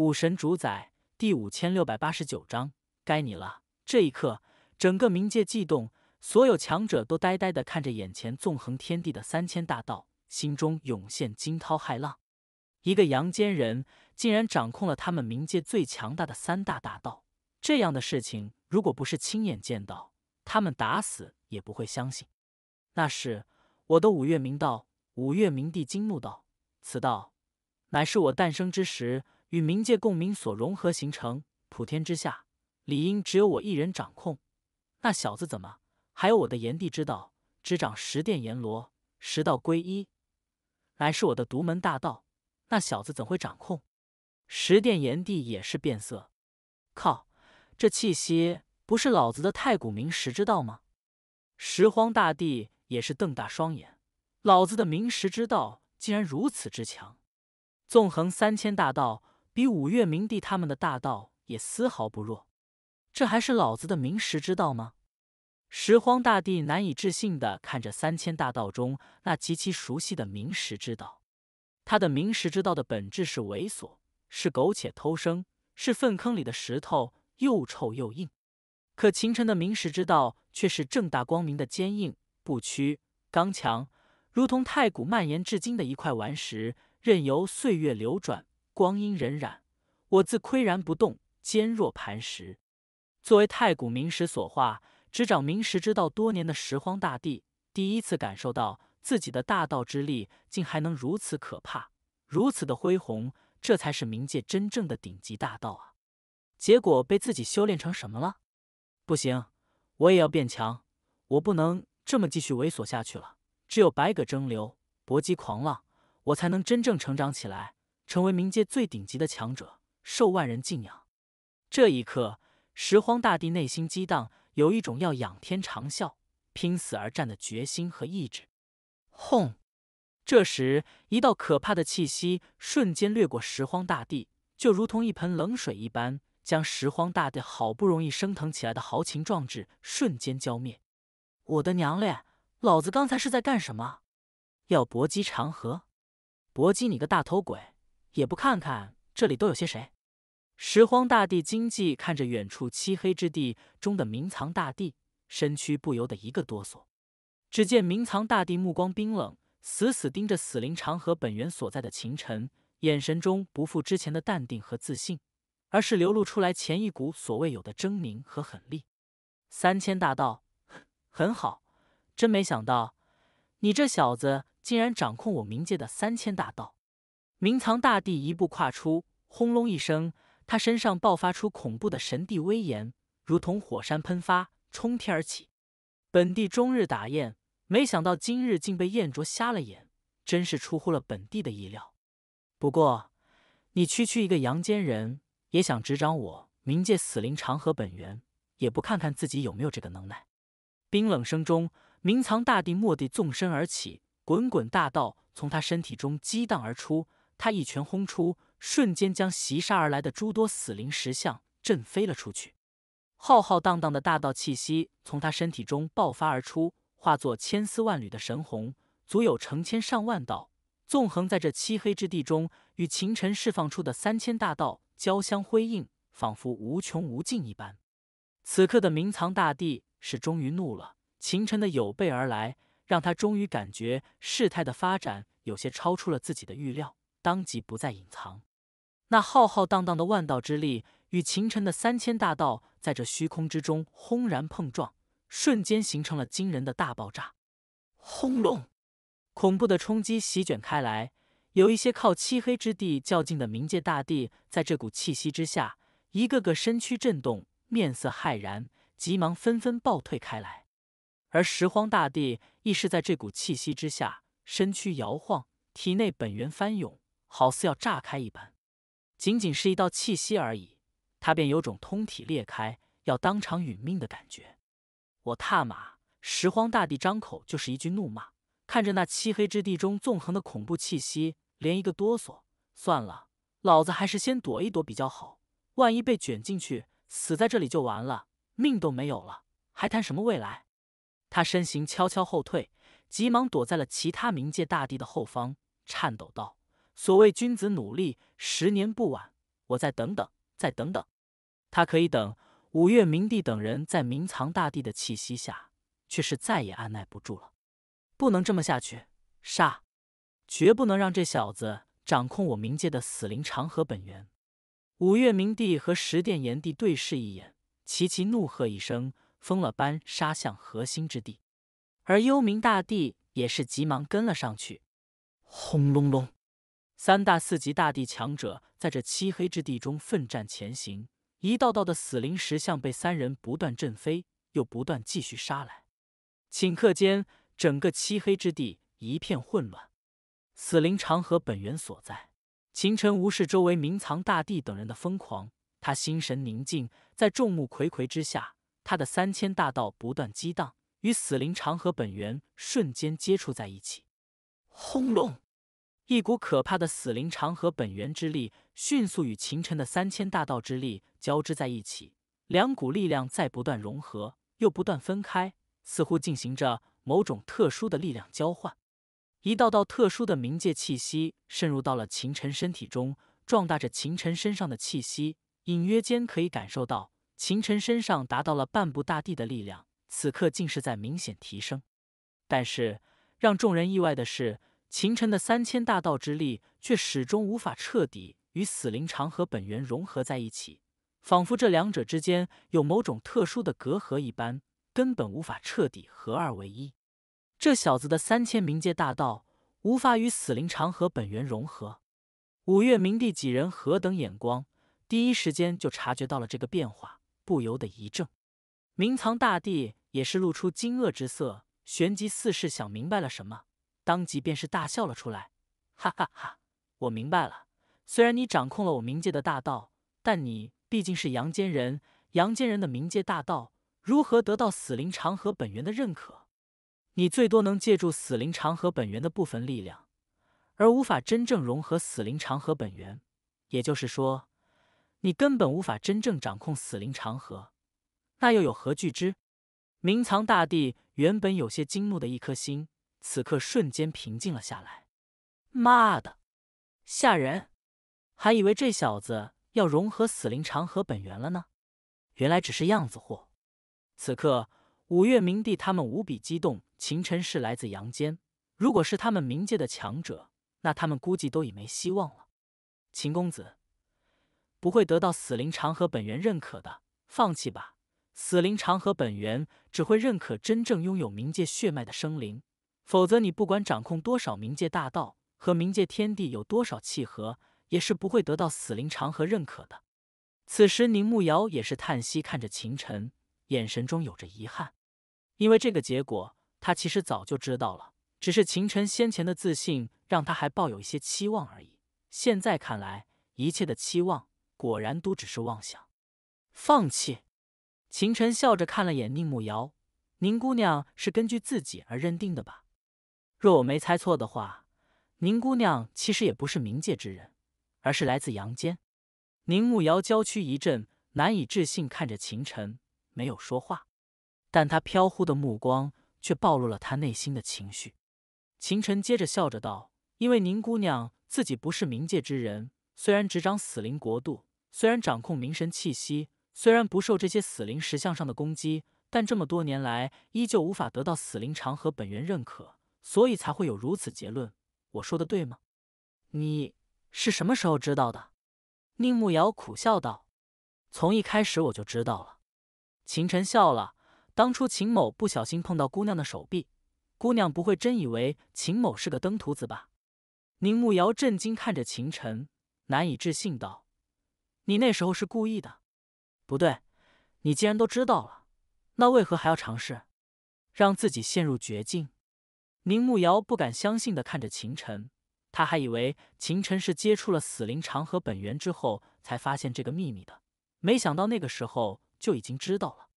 武神主宰第五千六百八十九章，该你了。这一刻，整个冥界悸动，所有强者都呆呆地看着眼前纵横天地的三千大道，心中涌现惊涛骇浪。一个阳间人竟然掌控了他们冥界最强大的三大大道，这样的事情，如果不是亲眼见到，他们打死也不会相信。那是我的五岳明道，五岳明帝惊怒道：“此道，乃是我诞生之时。”与冥界共鸣所融合形成，普天之下理应只有我一人掌控。那小子怎么还有我的炎帝之道？执掌十殿阎罗，十道归一，乃是我的独门大道。那小子怎会掌控？十殿炎帝也是变色。靠，这气息不是老子的太古明石之道吗？拾荒大帝也是瞪大双眼，老子的明石之道竟然如此之强，纵横三千大道。比五岳明帝他们的大道也丝毫不弱，这还是老子的明实之道吗？拾荒大帝难以置信的看着三千大道中那极其熟悉的明实之道，他的明实之道的本质是猥琐，是苟且偷生，是粪坑里的石头，又臭又硬。可秦尘的明实之道却是正大光明的坚硬不屈，刚强，如同太古蔓延至今的一块顽石，任由岁月流转。光阴荏苒，我自岿然不动，坚若磐石。作为太古明石所化，执掌明石之道多年的石荒大帝，第一次感受到自己的大道之力竟还能如此可怕，如此的恢宏。这才是冥界真正的顶级大道啊！结果被自己修炼成什么了？不行，我也要变强，我不能这么继续猥琐下去了。只有百舸争流，搏击狂浪，我才能真正成长起来。成为冥界最顶级的强者，受万人敬仰。这一刻，拾荒大帝内心激荡，有一种要仰天长啸、拼死而战的决心和意志。轰！这时，一道可怕的气息瞬间掠过拾荒大帝，就如同一盆冷水一般，将拾荒大帝好不容易升腾起来的豪情壮志瞬间浇灭。我的娘嘞！老子刚才是在干什么？要搏击长河？搏击你个大头鬼！也不看看这里都有些谁！拾荒大帝惊悸看着远处漆黑之地中的冥藏大帝，身躯不由得一个哆嗦。只见冥藏大帝目光冰冷，死死盯着死灵长河本源所在的秦尘，眼神中不复之前的淡定和自信，而是流露出来前一股所未有的狰狞和狠厉。三千大道，很好，真没想到，你这小子竟然掌控我冥界的三千大道！冥藏大帝一步跨出，轰隆一声，他身上爆发出恐怖的神帝威严，如同火山喷发，冲天而起。本帝终日打雁，没想到今日竟被燕卓瞎了眼，真是出乎了本帝的意料。不过，你区区一个阳间人，也想执掌我冥界死灵长河本源，也不看看自己有没有这个能耐！冰冷声中，明藏大帝蓦地纵身而起，滚滚大道从他身体中激荡而出。他一拳轰出，瞬间将袭杀而来的诸多死灵石像震飞了出去。浩浩荡荡的大道气息从他身体中爆发而出，化作千丝万缕的神虹，足有成千上万道，纵横在这漆黑之地中，与秦尘释放出的三千大道交相辉映，仿佛无穷无尽一般。此刻的明藏大帝是终于怒了，秦尘的有备而来，让他终于感觉事态的发展有些超出了自己的预料。当即不再隐藏，那浩浩荡荡的万道之力与秦尘的三千大道在这虚空之中轰然碰撞，瞬间形成了惊人的大爆炸。轰隆！恐怖的冲击席卷开来，有一些靠漆黑之地较近的冥界大帝，在这股气息之下，一个个身躯震动，面色骇然，急忙纷纷暴退开来。而拾荒大帝亦是在这股气息之下，身躯摇晃，体内本源翻涌。好似要炸开一般，仅仅是一道气息而已，他便有种通体裂开，要当场殒命的感觉。我踏马！拾荒大帝张口就是一句怒骂，看着那漆黑之地中纵横的恐怖气息，连一个哆嗦。算了，老子还是先躲一躲比较好，万一被卷进去，死在这里就完了，命都没有了，还谈什么未来？他身形悄悄后退，急忙躲在了其他冥界大帝的后方，颤抖道。所谓君子努力，十年不晚。我再等等，再等等。他可以等。五岳明帝等人在冥藏大帝的气息下，却是再也按耐不住了。不能这么下去，杀！绝不能让这小子掌控我冥界的死灵长河本源。五岳明帝和十殿炎帝对视一眼，齐齐怒喝一声，疯了般杀向核心之地。而幽冥大帝也是急忙跟了上去。轰隆隆！三大四级大帝强者在这漆黑之地中奋战前行，一道道的死灵石像被三人不断震飞，又不断继续杀来。顷刻间，整个漆黑之地一片混乱。死灵长河本源所在，秦尘无视周围名藏大帝等人的疯狂，他心神宁静，在众目睽睽之下，他的三千大道不断激荡，与死灵长河本源瞬间接触在一起。轰隆！一股可怕的死灵长河本源之力迅速与秦尘的三千大道之力交织在一起，两股力量在不断融合，又不断分开，似乎进行着某种特殊的力量交换。一道道特殊的冥界气息渗入到了秦尘身体中，壮大着秦尘身上的气息。隐约间可以感受到，秦尘身上达到了半步大地的力量，此刻竟是在明显提升。但是让众人意外的是。秦尘的三千大道之力却始终无法彻底与死灵长河本源融合在一起，仿佛这两者之间有某种特殊的隔阂一般，根本无法彻底合二为一。这小子的三千冥界大道无法与死灵长河本源融合。五岳冥帝几人何等眼光，第一时间就察觉到了这个变化，不由得一怔。冥藏大帝也是露出惊愕之色，旋即似是想明白了什么。当即便是大笑了出来，哈哈哈！我明白了。虽然你掌控了我冥界的大道，但你毕竟是阳间人，阳间人的冥界大道如何得到死灵长河本源的认可？你最多能借助死灵长河本源的部分力量，而无法真正融合死灵长河本源。也就是说，你根本无法真正掌控死灵长河。那又有何惧之？明藏大帝原本有些惊怒的一颗心。此刻瞬间平静了下来。妈的，吓人！还以为这小子要融合死灵长河本源了呢，原来只是样子货。此刻，五岳明帝他们无比激动。秦尘是来自阳间，如果是他们冥界的强者，那他们估计都已没希望了。秦公子不会得到死灵长河本源认可的，放弃吧。死灵长河本源只会认可真正拥有冥界血脉的生灵。否则，你不管掌控多少冥界大道和冥界天地有多少契合，也是不会得到死灵长河认可的。此时，宁慕瑶也是叹息看着秦尘，眼神中有着遗憾。因为这个结果，他其实早就知道了，只是秦尘先前的自信让他还抱有一些期望而已。现在看来，一切的期望果然都只是妄想。放弃。秦尘笑着看了眼宁慕瑶：“宁姑娘是根据自己而认定的吧？”若我没猜错的话，宁姑娘其实也不是冥界之人，而是来自阳间。宁慕瑶娇躯一震，难以置信看着秦晨，没有说话，但她飘忽的目光却暴露了她内心的情绪。秦晨接着笑着道：“因为宁姑娘自己不是冥界之人，虽然执掌死灵国度，虽然掌控冥神气息，虽然不受这些死灵石像上的攻击，但这么多年来依旧无法得到死灵长河本源认可。”所以才会有如此结论，我说的对吗？你是什么时候知道的？宁慕瑶苦笑道：“从一开始我就知道了。”秦晨笑了：“当初秦某不小心碰到姑娘的手臂，姑娘不会真以为秦某是个登徒子吧？”宁慕瑶震惊看着秦晨，难以置信道：“你那时候是故意的？不对，你既然都知道了，那为何还要尝试，让自己陷入绝境？”宁慕瑶不敢相信的看着秦晨，他还以为秦晨是接触了死灵长河本源之后才发现这个秘密的，没想到那个时候就已经知道了。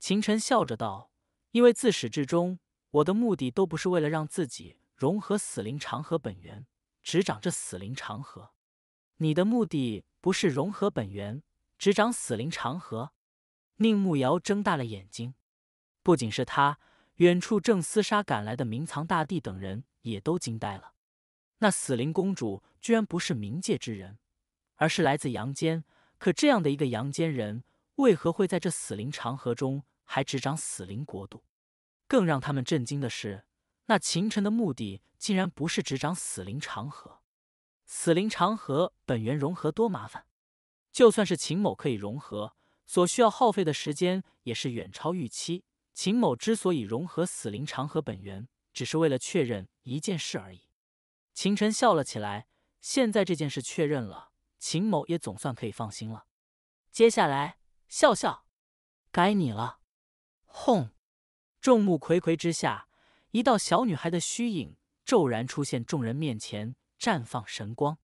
秦晨笑着道：“因为自始至终，我的目的都不是为了让自己融合死灵长河本源，执掌这死灵长河。你的目的不是融合本源，执掌死灵长河？”宁慕瑶睁大了眼睛，不仅是他。远处正厮杀赶来的冥藏大帝等人也都惊呆了。那死灵公主居然不是冥界之人，而是来自阳间。可这样的一个阳间人，为何会在这死灵长河中还执掌死灵国度？更让他们震惊的是，那秦尘的目的竟然不是执掌死灵长河。死灵长河本源融合多麻烦，就算是秦某可以融合，所需要耗费的时间也是远超预期。秦某之所以融合死灵长河本源，只是为了确认一件事而已。秦晨笑了起来，现在这件事确认了，秦某也总算可以放心了。接下来，笑笑，该你了。轰！众目睽睽之下，一道小女孩的虚影骤然出现众人面前，绽放神光。